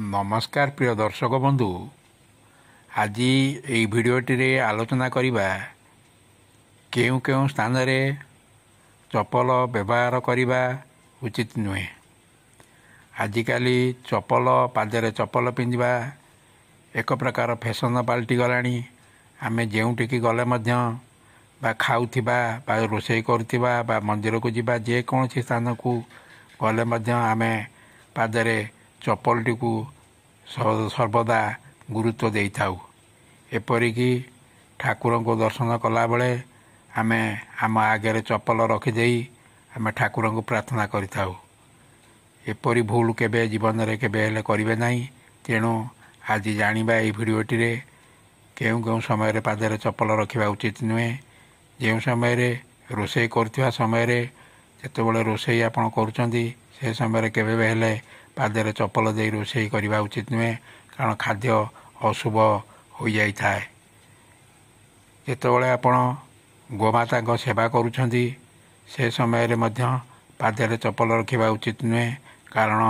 ନମସ୍କାର ପ୍ରିୟ ଦର୍ଶକ ବନ୍ଧୁ ଆଜି ଏହି ଭିଡ଼ିଓଟିରେ ଆଲୋଚନା କରିବା କେଉଁ କେଉଁ ସ୍ଥାନରେ ଚପଲ ବ୍ୟବହାର କରିବା ଉଚିତ ନୁହେଁ ଆଜିକାଲି ଚପଲ ପାଦରେ ଚପଲ ପିନ୍ଧିବା ଏକ ପ୍ରକାର ଫ୍ୟାସନ ପାଲଟି ଗଲାଣି ଆମେ ଯେଉଁଠିକି ଗଲେ ମଧ୍ୟ ବା ଖାଉଥିବା ବା ରୋଷେଇ କରୁଥିବା ବା ମନ୍ଦିରକୁ ଯିବା ଯେକୌଣସି ସ୍ଥାନକୁ ଗଲେ ମଧ୍ୟ ଆମେ ପାଦରେ ଚପଲଟିକୁ ସର୍ବଦା ଗୁରୁତ୍ୱ ଦେଇଥାଉ ଏପରିକି ଠାକୁରଙ୍କୁ ଦର୍ଶନ କଲାବେଳେ ଆମେ ଆମ ଆଗରେ ଚପଲ ରଖିଦେଇ ଆମେ ଠାକୁରଙ୍କୁ ପ୍ରାର୍ଥନା କରିଥାଉ ଏପରି ଭୁଲ କେବେ ଜୀବନରେ କେବେ ହେଲେ କରିବେ ନାହିଁ ତେଣୁ ଆଜି ଜାଣିବା ଏହି ଭିଡ଼ିଓଟିରେ କେଉଁ କେଉଁ ସମୟରେ ପାଦରେ ଚପଲ ରଖିବା ଉଚିତ ନୁହେଁ ଯେଉଁ ସମୟରେ ରୋଷେଇ କରୁଥିବା ସମୟରେ ଯେତେବେଳେ ରୋଷେଇ ଆପଣ କରୁଛନ୍ତି ସେ ସମୟରେ କେବେ ହେଲେ ପାଦରେ ଚପଲ ଦେଇ ରୋଷେଇ କରିବା ଉଚିତ ନୁହେଁ କାରଣ ଖାଦ୍ୟ ଅଶୁଭ ହୋଇଯାଇଥାଏ ଯେତେବେଳେ ଆପଣ ଗୋମାତାଙ୍କ ସେବା କରୁଛନ୍ତି ସେ ସମୟରେ ମଧ୍ୟ ପାଦରେ ଚପଲ ରଖିବା ଉଚିତ ନୁହେଁ କାରଣ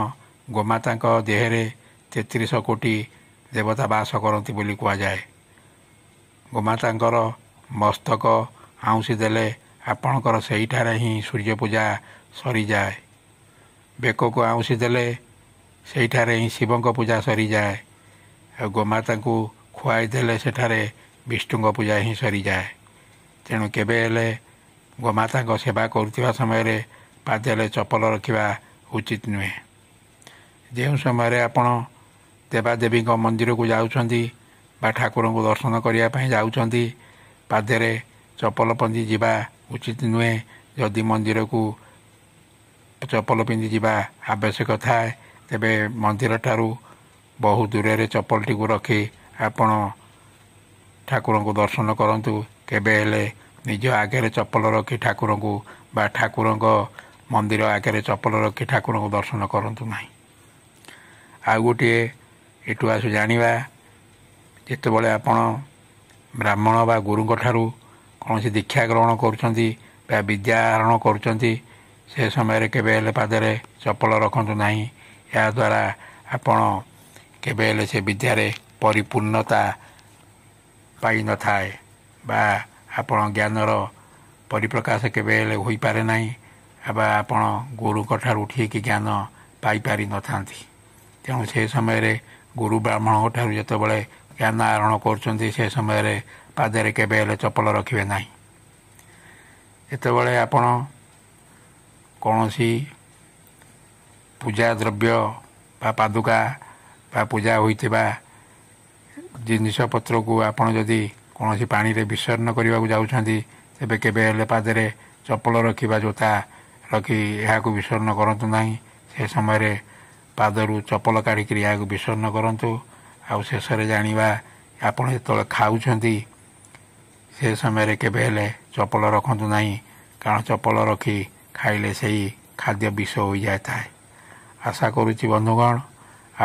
ଗୋମାତାଙ୍କ ଦେହରେ ତେତିରିଶ କୋଟି ଦେବତା ବାସ କରନ୍ତି ବୋଲି କୁହାଯାଏ ଗୋମାତାଙ୍କର ମସ୍ତକ ଆଉଁସି ଦେଲେ ଆପଣଙ୍କର ସେଇଠାରେ ହିଁ ସୂର୍ଯ୍ୟ ପୂଜା ସରିଯାଏ ବେକକୁ ଆଉଁସି ଦେଲେ ସେଇଠାରେ ହିଁ ଶିବଙ୍କ ପୂଜା ସରିଯାଏ ଆଉ ଗୋମାତାଙ୍କୁ ଖୁଆଇ ଦେଲେ ସେଠାରେ ବିଷ୍ଣୁଙ୍କ ପୂଜା ହିଁ ସରିଯାଏ ତେଣୁ କେବେ ହେଲେ ଗୋମାତାଙ୍କ ସେବା କରୁଥିବା ସମୟରେ ପାଦରେ ଚପଲ ରଖିବା ଉଚିତ ନୁହେଁ ଯେଉଁ ସମୟରେ ଆପଣ ଦେବାଦେବୀଙ୍କ ମନ୍ଦିରକୁ ଯାଉଛନ୍ତି ବା ଠାକୁରଙ୍କୁ ଦର୍ଶନ କରିବା ପାଇଁ ଯାଉଛନ୍ତି ପାଦରେ ଚପଲ ପିନ୍ଧି ଯିବା ଉଚିତ ନୁହେଁ ଯଦି ମନ୍ଦିରକୁ ଚପଲ ପିନ୍ଧି ଯିବା ଆବଶ୍ୟକ ଥାଏ ତେବେ ମନ୍ଦିରଠାରୁ ବହୁ ଦୂରରେ ଚପଲଟିକୁ ରଖି ଆପଣ ଠାକୁରଙ୍କୁ ଦର୍ଶନ କରନ୍ତୁ କେବେ ହେଲେ ନିଜ ଆଗରେ ଚପଲ ରଖି ଠାକୁରଙ୍କୁ ବା ଠାକୁରଙ୍କ ମନ୍ଦିର ଆଗରେ ଚପଲ ରଖି ଠାକୁରଙ୍କୁ ଦର୍ଶନ କରନ୍ତୁ ନାହିଁ ଆଉ ଗୋଟିଏ ଏଠୁ ଆସୁ ଜାଣିବା ଯେତେବେଳେ ଆପଣ ବ୍ରାହ୍ମଣ ବା ଗୁରୁଙ୍କଠାରୁ କୌଣସି ଦୀକ୍ଷା ଗ୍ରହଣ କରୁଛନ୍ତି ବା ବିଦ୍ୟା ଆହରଣ କରୁଛନ୍ତି ସେ ସମୟରେ କେବେ ହେଲେ ପାଦରେ ଚପଲ ରଖନ୍ତୁ ନାହିଁ ଏହାଦ୍ୱାରା ଆପଣ କେବେ ହେଲେ ସେ ବିଦ୍ୟାରେ ପରିପୂର୍ଣ୍ଣତା ପାଇନଥାଏ ବା ଆପଣ ଜ୍ଞାନର ପରିପ୍ରକାଶ କେବେ ହେଲେ ହୋଇପାରେ ନାହିଁ ବା ଆପଣ ଗୁରୁଙ୍କ ଠାରୁ ଠିକ୍ ଜ୍ଞାନ ପାଇପାରିନଥାନ୍ତି ତେଣୁ ସେ ସମୟରେ ଗୁରୁ ବ୍ରାହ୍ମଣଙ୍କ ଠାରୁ ଯେତେବେଳେ ଜ୍ଞାନ ଆହରଣ କରୁଛନ୍ତି ସେ ସମୟରେ ପାଦରେ କେବେ ହେଲେ ଚପଲ ରଖିବେ ନାହିଁ ଯେତେବେଳେ ଆପଣ କୌଣସି ପୂଜା ଦ୍ରବ୍ୟ ବା ପାଦୁକା ବା ପୂଜା ହୋଇଥିବା ଜିନିଷପତ୍ରକୁ ଆପଣ ଯଦି କୌଣସି ପାଣିରେ ବିସର୍ଣ୍ଣ କରିବାକୁ ଯାଉଛନ୍ତି ତେବେ କେବେ ହେଲେ ପାଦରେ ଚପଲ ରଖିବା ଜୋତା ରଖି ଏହାକୁ ବିସର୍ଣ୍ଣ କରନ୍ତୁ ନାହିଁ ସେ ସମୟରେ ପାଦରୁ ଚପଲ କାଢ଼ିକରି ଏହାକୁ ବିସର୍ଣ୍ଣ କରନ୍ତୁ ଆଉ ଶେଷରେ ଜାଣିବା ଆପଣ ଯେତେବେଳେ ଖାଉଛନ୍ତି ସେ ସମୟରେ କେବେ ହେଲେ ଚପଲ ରଖନ୍ତୁ ନାହିଁ କାରଣ ଚପଲ ରଖି ଖାଇଲେ ସେହି ଖାଦ୍ୟ ବିଷ ହୋଇଯାଇଥାଏ ଆଶା କରୁଛି ବନ୍ଧୁଗଣ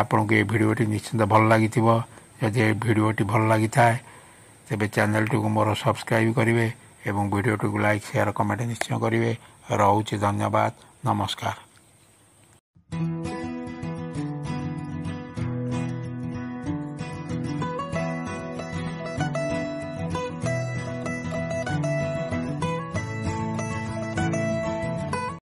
ଆପଣଙ୍କୁ ଏ ଭିଡ଼ିଓଟି ନିଶ୍ଚିନ୍ତ ଭଲ ଲାଗିଥିବ ଯଦି ଏ ଭିଡ଼ିଓଟି ଭଲ ଲାଗିଥାଏ ତେବେ ଚ୍ୟାନେଲଟିକୁ ମୋର ସବସ୍କ୍ରାଇବ୍ କରିବେ ଏବଂ ଭିଡ଼ିଓଟିକୁ ଲାଇକ୍ ସେୟାର କମେଣ୍ଟ ନିଶ୍ଚୟ କରିବେ ରହୁଛି ଧନ୍ୟବାଦ ନମସ୍କାର